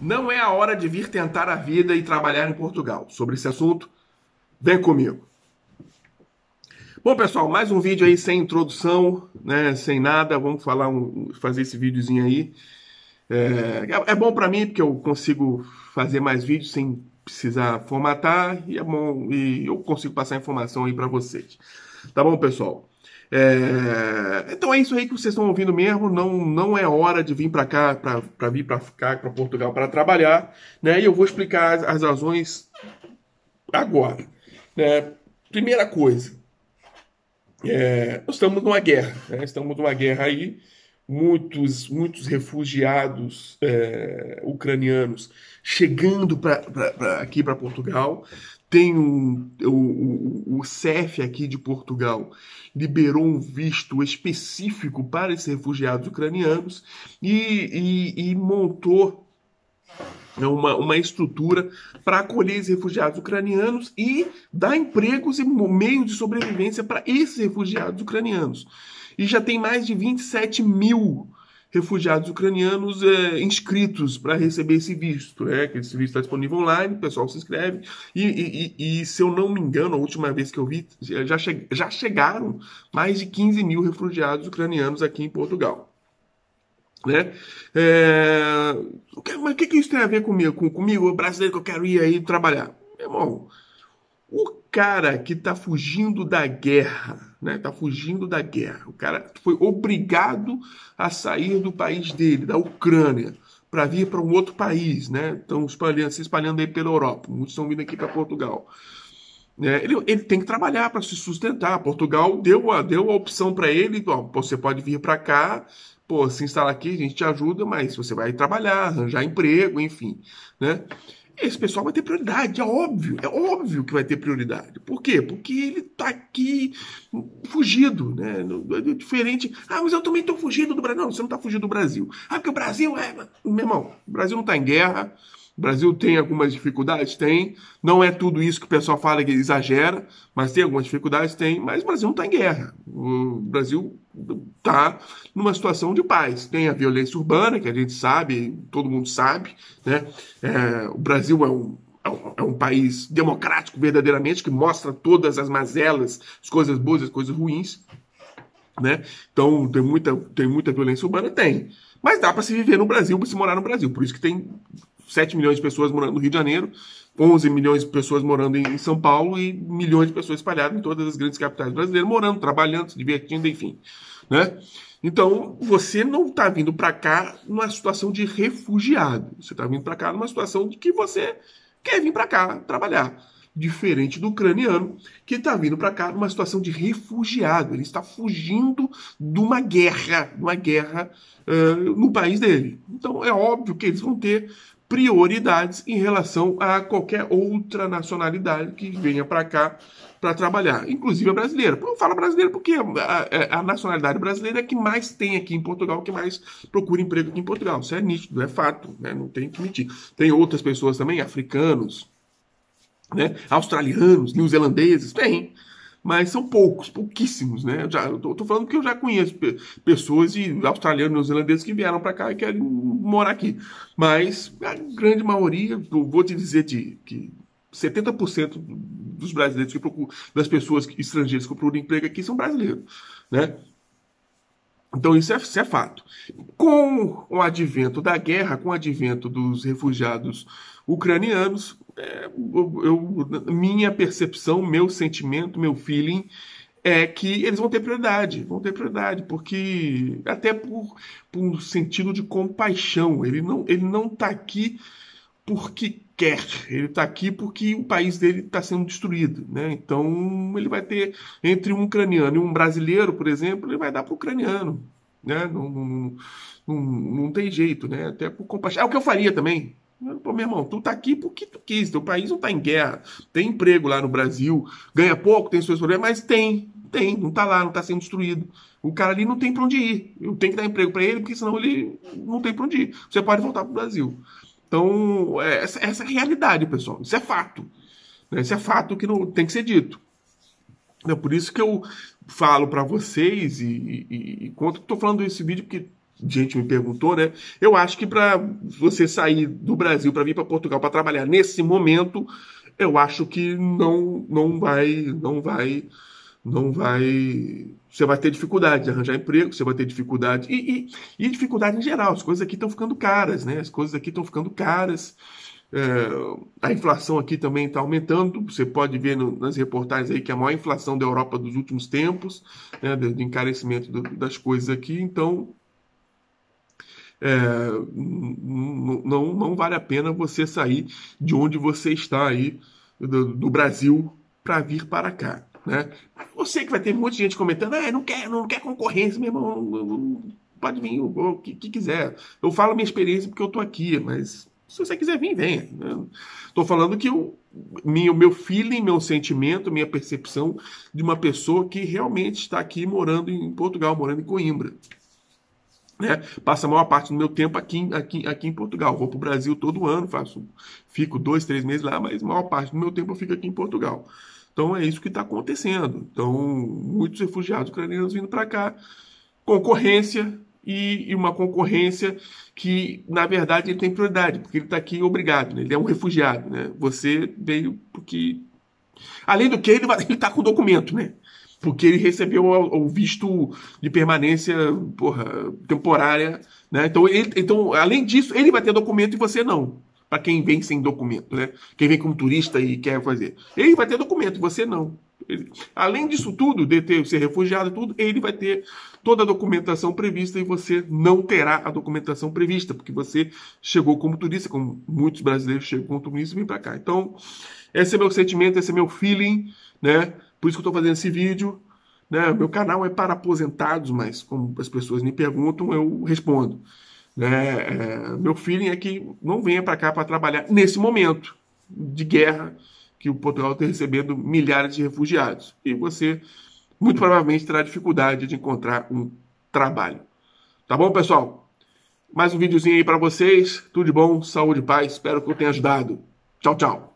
Não é a hora de vir tentar a vida e trabalhar em Portugal. Sobre esse assunto, vem comigo. Bom, pessoal, mais um vídeo aí sem introdução, né, sem nada. Vamos falar um, fazer esse videozinho aí. É, é bom para mim porque eu consigo fazer mais vídeos sem precisar formatar e é bom e eu consigo passar informação aí para vocês. Tá bom, pessoal? É... Então é isso aí que vocês estão ouvindo mesmo. Não, não é hora de vir para cá, para vir para cá, para Portugal, para trabalhar. Né? E eu vou explicar as, as razões agora. Né? Primeira coisa, é... estamos numa guerra. Né? Estamos numa guerra aí. Muitos, muitos refugiados é... ucranianos chegando pra, pra, pra aqui para Portugal tem um, o, o CEF aqui de Portugal liberou um visto específico para esses refugiados ucranianos e, e, e montou né, uma, uma estrutura para acolher esses refugiados ucranianos e dar empregos e meios de sobrevivência para esses refugiados ucranianos. E já tem mais de 27 mil refugiados ucranianos é, inscritos para receber esse visto, né? Que esse visto está disponível online, o pessoal se inscreve. E, e, e, se eu não me engano, a última vez que eu vi, já, che já chegaram mais de 15 mil refugiados ucranianos aqui em Portugal. Né? É... Mas o que, que isso tem a ver comigo? Com, comigo, o brasileiro que eu quero ir aí trabalhar? Meu irmão, cara que está fugindo da guerra, né? Está fugindo da guerra. O cara foi obrigado a sair do país dele, da Ucrânia, para vir para um outro país, né? Estão espalhando, se espalhando aí pela Europa. Muitos estão vindo aqui para Portugal. É, ele, ele, tem que trabalhar para se sustentar. Portugal deu a, deu a opção para ele: ó, você pode vir para cá, pô, se instalar aqui, a gente te ajuda, mas você vai trabalhar, arranjar emprego, enfim. Né? esse pessoal vai ter prioridade, é óbvio, é óbvio que vai ter prioridade. Por quê? Porque ele tá aqui fugido, né? É diferente. Ah, mas eu também tô fugido do Brasil. Não, você não tá fugido do Brasil. Ah, porque o Brasil é. Meu irmão, o Brasil não tá em guerra. O Brasil tem algumas dificuldades? Tem. Não é tudo isso que o pessoal fala que exagera, mas tem algumas dificuldades? Tem. Mas o Brasil não está em guerra. O Brasil está numa situação de paz. Tem a violência urbana, que a gente sabe, todo mundo sabe. Né? É, o Brasil é um, é um é país democrático verdadeiramente, que mostra todas as mazelas, as coisas boas, as coisas ruins. Né? Então tem muita, tem muita violência urbana? Tem. Mas dá para se viver no Brasil, para se morar no Brasil. Por isso que tem 7 milhões de pessoas morando no Rio de Janeiro, 11 milhões de pessoas morando em São Paulo e milhões de pessoas espalhadas em todas as grandes capitais brasileiras, morando, trabalhando, se divertindo, enfim. Né? Então, você não está vindo para cá numa situação de refugiado. Você está vindo para cá numa situação de que você quer vir para cá trabalhar. Diferente do ucraniano, que está vindo para cá numa situação de refugiado. Ele está fugindo de uma guerra, de uma guerra uh, no país dele. Então, é óbvio que eles vão ter prioridades em relação a qualquer outra nacionalidade que venha para cá para trabalhar, inclusive a brasileira. Eu falo brasileira porque a, a, a, nacionalidade brasileira é que mais tem aqui em Portugal, que mais procura emprego aqui em Portugal. Isso é nítido, é fato, né? não tem que mentir. Tem outras pessoas também, africanos, né? australianos, neozelandeses, tem mas são poucos, pouquíssimos, né? Eu, já, eu tô, tô, falando que eu já conheço pessoas de australianos, neozelandeses que vieram para cá e querem morar aqui. Mas a grande maioria, eu vou te dizer de, que 70% dos brasileiros que procuram, das pessoas estrangeiras que procuram emprego aqui são brasileiros, né? Então isso é, isso é, fato. Com o advento da guerra, com o advento dos refugiados ucranianos, é, eu, minha percepção, meu sentimento, meu feeling é que eles vão ter prioridade, vão ter prioridade, porque até por, por um sentido de compaixão, ele não ele não está aqui porque quer, ele está aqui porque o país dele está sendo destruído. Né? Então ele vai ter, entre um ucraniano e um brasileiro, por exemplo, ele vai dar para o ucraniano. Né? Não, não, não, não, tem jeito, né? até por compaixão. É o que eu faria também. Pô, meu irmão, tu tá aqui porque tu quis, teu país não tá em guerra, tem emprego lá no Brasil, ganha pouco, tem seus problemas, mas tem, tem, não tá lá, não tá sendo destruído. O cara ali não tem para onde ir. Eu tenho que dar emprego para ele, porque senão ele não tem para onde ir. Você pode voltar pro Brasil. Então, é, essa, essa é a realidade, pessoal. Isso é fato. Né? Isso é fato que não tem que ser dito. É por isso que eu falo para vocês e, e, e conto que estou falando esse vídeo porque gente me perguntou, né? Eu acho que para você sair do Brasil para vir para Portugal para trabalhar nesse momento, eu acho que não não vai não vai não vai. Você vai ter dificuldade de arranjar emprego, você vai ter dificuldade. E, e, e dificuldade em geral, as coisas aqui estão ficando caras, né? As coisas aqui estão ficando caras. É, a inflação aqui também está aumentando. Você pode ver no, nas reportagens aí que é a maior inflação da Europa dos últimos tempos, né, do, do encarecimento do, das coisas aqui. Então, é, não, não vale a pena você sair de onde você está aí, do, do Brasil, para vir para cá. Né? Eu sei que vai ter muita gente comentando, ah, não quer, não quer concorrência, meu irmão, pode vir o que, que, quiser. Eu falo minha experiência porque eu tô aqui, mas se você quiser vir, venha. Estou né? tô falando que o meu, meu feeling, meu sentimento, minha percepção de uma pessoa que realmente está aqui morando em Portugal, morando em Coimbra. Né? Passa a maior parte do meu tempo aqui, aqui, aqui em Portugal. Vou para o Brasil todo ano, faço, fico dois, três meses lá, mas a maior parte do meu tempo eu fico aqui em Portugal. Então é isso que está acontecendo. Então, muitos refugiados ucranianos vindo para cá, concorrência e, e, uma concorrência que, na verdade, ele tem prioridade, porque ele está aqui obrigado, né? ele é um refugiado. Né? Você veio porque. Além do que, ele está com documento, né? porque ele recebeu o visto de permanência porra, temporária, né? Então, ele, então, além disso, ele vai ter documento e você não para quem vem sem documento, né? Quem vem como turista e quer fazer. Ele vai ter documento, você não. Ele, além disso tudo, de ter, ser refugiado, tudo, ele vai ter toda a documentação prevista e você não terá a documentação prevista, porque você chegou como turista, como muitos brasileiros chegam como turista e vêm para cá. Então, esse é meu sentimento, esse é meu feeling, né? Por isso que eu estou fazendo esse vídeo. Né? Meu canal é para aposentados, mas como as pessoas me perguntam, eu respondo. Né? É, meu feeling é que não venha para cá para trabalhar nesse momento de guerra que o Portugal está recebendo milhares de refugiados. E você, muito provavelmente, terá dificuldade de encontrar um trabalho. Tá bom, pessoal? Mais um videozinho aí para vocês. Tudo de bom, saúde e paz. Espero que eu tenha ajudado. Tchau, tchau.